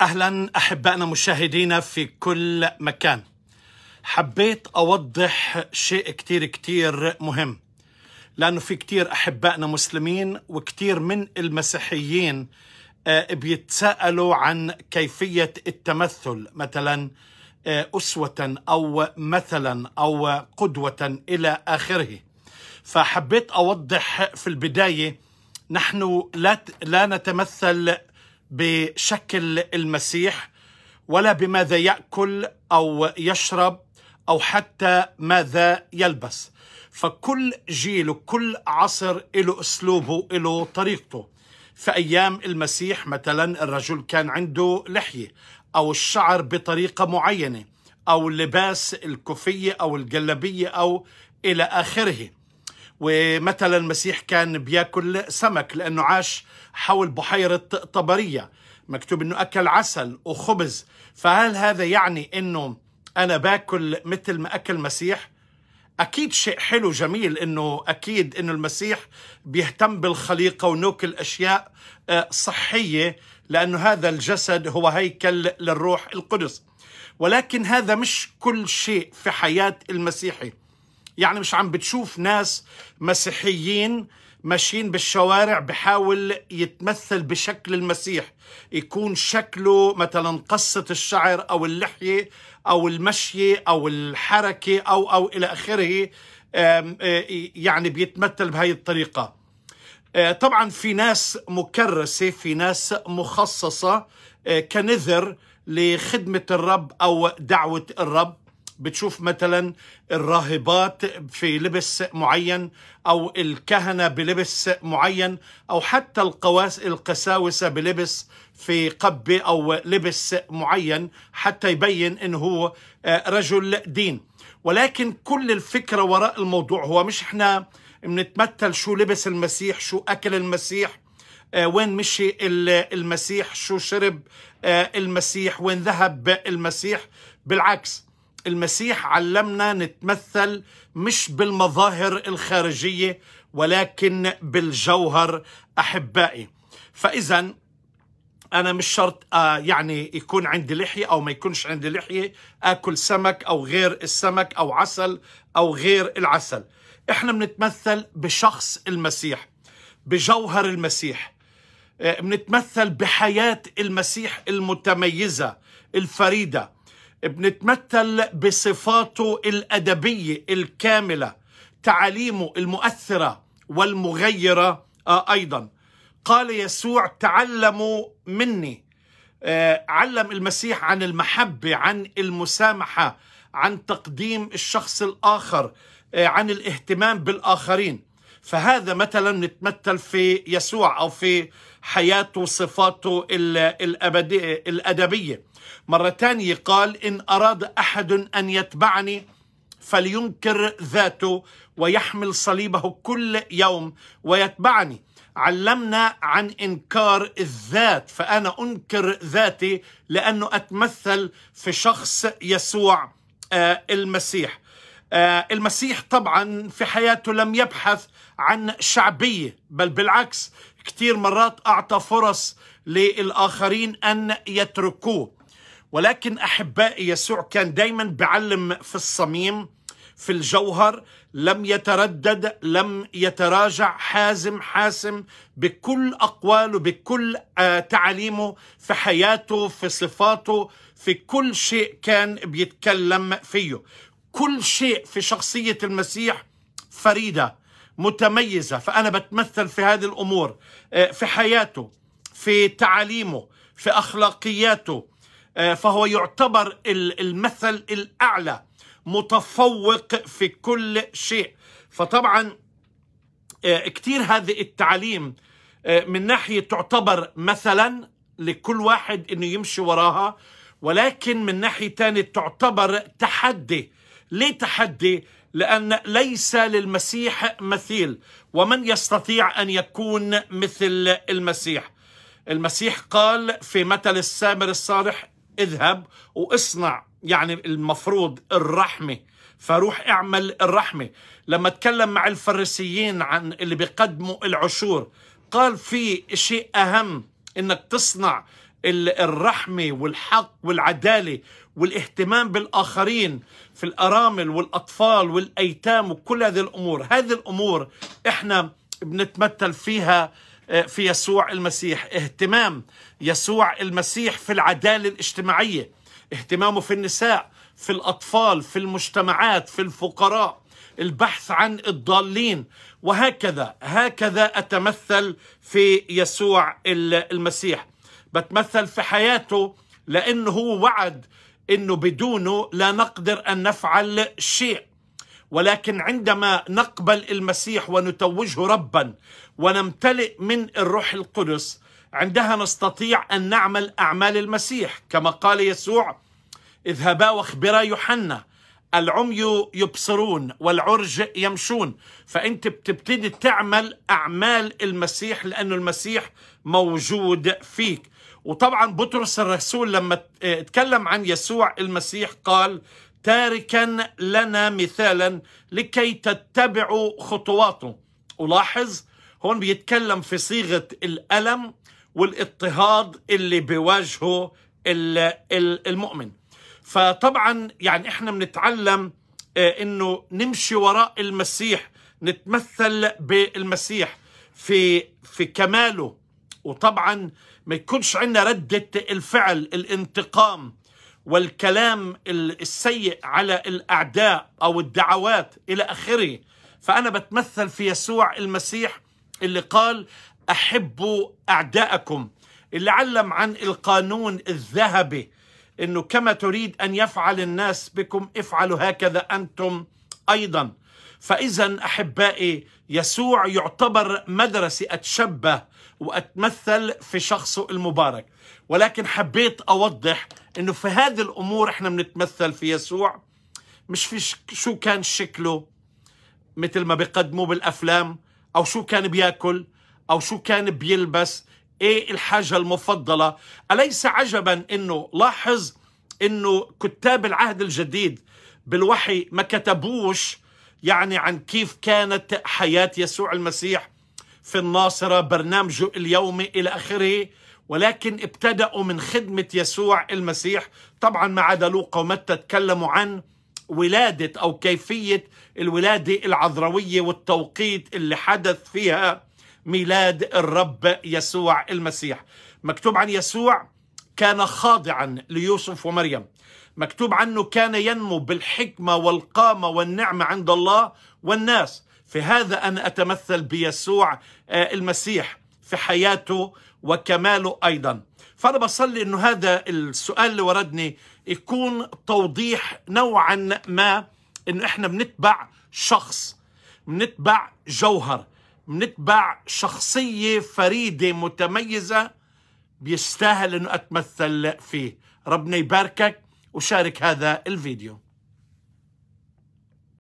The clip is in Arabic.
اهلا احبائنا مشاهدينا في كل مكان حبيت اوضح شيء كتير كتير مهم لانه في كتير احبائنا مسلمين وكتير من المسيحيين آه، بيتساءلوا عن كيفيه التمثل مثلا آه، اسوه او مثلا او قدوه الى اخره فحبيت اوضح في البدايه نحن لا لا نتمثل بشكل المسيح ولا بماذا ياكل او يشرب او حتى ماذا يلبس فكل جيل وكل عصر له اسلوبه له طريقته في ايام المسيح مثلا الرجل كان عنده لحيه او الشعر بطريقه معينه او اللباس الكوفيه او الجلبيه او الى اخره ومثلا المسيح كان بياكل سمك لانه عاش حول بحيره طبريه مكتوب انه اكل عسل وخبز فهل هذا يعني انه انا باكل مثل ما اكل المسيح اكيد شيء حلو جميل انه اكيد انه المسيح بيهتم بالخليقه ونوكل اشياء آه، صحيه لانه هذا الجسد هو هيكل للروح القدس ولكن هذا مش كل شيء في حياه المسيحي يعني مش عم بتشوف ناس مسيحيين ماشيين بالشوارع بحاول يتمثل بشكل المسيح يكون شكله مثلا قصة الشعر أو اللحية أو المشية أو الحركة أو أو إلى آخره آه، يعني بيتمثل بهاي الطريقة آه، طبعا في ناس مكرسة في ناس مخصصة آه، كنذر لخدمة الرب أو دعوة الرب بتشوف مثلا الراهبات في لبس معين او الكهنه بلبس معين او حتى القواس القساوسه بلبس في قبه او لبس معين حتى يبين انه هو آه، رجل دين ولكن كل الفكره وراء الموضوع هو مش احنا بنتمثل شو لبس المسيح شو اكل المسيح آه، وين مشي المسيح شو شرب آه، المسيح وين ذهب المسيح بالعكس المسيح علمنا نتمثل مش بالمظاهر الخارجيه ولكن بالجوهر احبائي فاذا انا مش شرط آه يعني يكون عندي لحيه او ما يكونش عندي لحيه اكل سمك او غير السمك او عسل او غير العسل احنا بنتمثل بشخص المسيح بجوهر المسيح آه، بنتمثل بحياه المسيح المتميزه الفريده بنتمثل بصفاته الأدبية الكاملة تعاليمه المؤثرة والمغيرة آه، أيضا قال يسوع تعلموا مني آه، علم المسيح عن المحبة عن المسامحة عن تقديم الشخص الآخر آه، عن الاهتمام بالآخرين فهذا مثلا نتمثل في يسوع أو في حياته وصفاته الأبدية الأدبية مرة ثانيه قال إن أراد أحد أن يتبعني فلينكر ذاته ويحمل صليبه كل يوم ويتبعني علمنا عن انكار الذات فانا انكر ذاتي لانه اتمثل في شخص يسوع آه، المسيح آه، المسيح طبعا في حياته لم يبحث عن شعبية بل بالعكس كثير مرات أعطى فرص للآخرين أن يتركوه ولكن أحبائي يسوع كان دايما بعلم في الصميم في الجوهر لم يتردد لم يتراجع حازم حاسم بكل أقواله بكل آه، تعاليمه في حياته في صفاته في كل شيء كان بيتكلم فيه كل شيء في شخصية المسيح فريدة متميزة فأنا بتمثل في هذه الأمور آه، في حياته في تعاليمه في أخلاقياته آه، فهو يعتبر المثل الأعلى متفوق في كل شيء فطبعا آه، كثير هذه التعاليم من ناحية تعتبر مثلا لكل واحد أنه يمشي وراها ولكن من ناحية تانية تعتبر تحدي ليه تحدي؟ لأن ليس للمسيح مثيل ومن يستطيع أن يكون مثل المسيح المسيح قال في مثل السامر الصالح اذهب واصنع يعني المفروض الرحمه فروح اعمل الرحمه لما تكلم مع الفريسيين عن اللي بيقدموا العشور قال في شيء اهم انك تصنع الرحمة والحق والعدالة والاهتمام بالآخرين في الأرامل والأطفال والأيتام وكل هذه الأمور هذه الأمور إحنا بنتمثل فيها آه، في يسوع المسيح اهتمام يسوع المسيح في العدالة الاجتماعية اهتمامه في النساء في الأطفال في المجتمعات في الفقراء البحث عن الضالين وهكذا هكذا أتمثل في يسوع المسيح بتمثل في حياته لأنه هو وعد أنه بدونه لا نقدر أن نفعل شيء ولكن عندما نقبل المسيح ونتوجه ربا ونمتلئ من الروح القدس عندها نستطيع أن نعمل أعمال المسيح كما قال يسوع اذهبا واخبرا يوحنا العمي يبصرون والعرج يمشون فأنت بتبتدي تعمل أعمال المسيح لأن المسيح موجود فيك وطبعا بطرس الرسول لما آه، اتكلم عن يسوع المسيح قال تاركا لنا مثالا لكي تتبعوا خطواته ألاحظ هون بيتكلم في صيغة الألم والاضطهاد اللي بيواجهه المؤمن فطبعا يعني احنا بنتعلم آه، انه نمشي وراء المسيح نتمثل بالمسيح في في كماله وطبعا ما يكونش عندنا ردة الفعل الانتقام والكلام السيء على الأعداء أو الدعوات إلى آخره فأنا بتمثل في يسوع المسيح اللي قال أحبوا أعداءكم اللي علم عن القانون الذهبي انه كما تريد ان يفعل الناس بكم افعلوا هكذا انتم ايضا فإذا أحبائي يسوع يعتبر مدرسة أتشبه وأتمثل في شخصه المبارك ولكن حبيت أوضح أنه في هذه الأمور إحنا بنتمثل في يسوع مش في شو كان شكله مثل ما بيقدموا بالأفلام أو شو كان بياكل أو شو كان بيلبس إيه الحاجة المفضلة أليس عجبا أنه لاحظ أنه كتاب العهد الجديد بالوحي ما كتبوش يعني عن كيف كانت حياة يسوع المسيح في الناصرة برنامجه اليومي إلى آخره ولكن ابتدأوا من خدمة يسوع المسيح طبعا ما عدا لوقا ومتى تكلموا عن ولادة أو كيفية الولادة العذروية والتوقيت اللي حدث فيها ميلاد الرب يسوع المسيح مكتوب عن يسوع كان خاضعا ليوسف ومريم مكتوب عنه كان ينمو بالحكمة والقامة والنعمة عند الله والناس في هذا أنا أتمثل بيسوع آه، المسيح في حياته وكماله أيضا فأنا بصلي أنه هذا السؤال اللي وردني يكون توضيح نوعا ما أنه إحنا بنتبع شخص بنتبع جوهر بنتبع شخصية فريدة متميزة بيستاهل أنه أتمثل فيه ربنا يباركك وشارك هذا الفيديو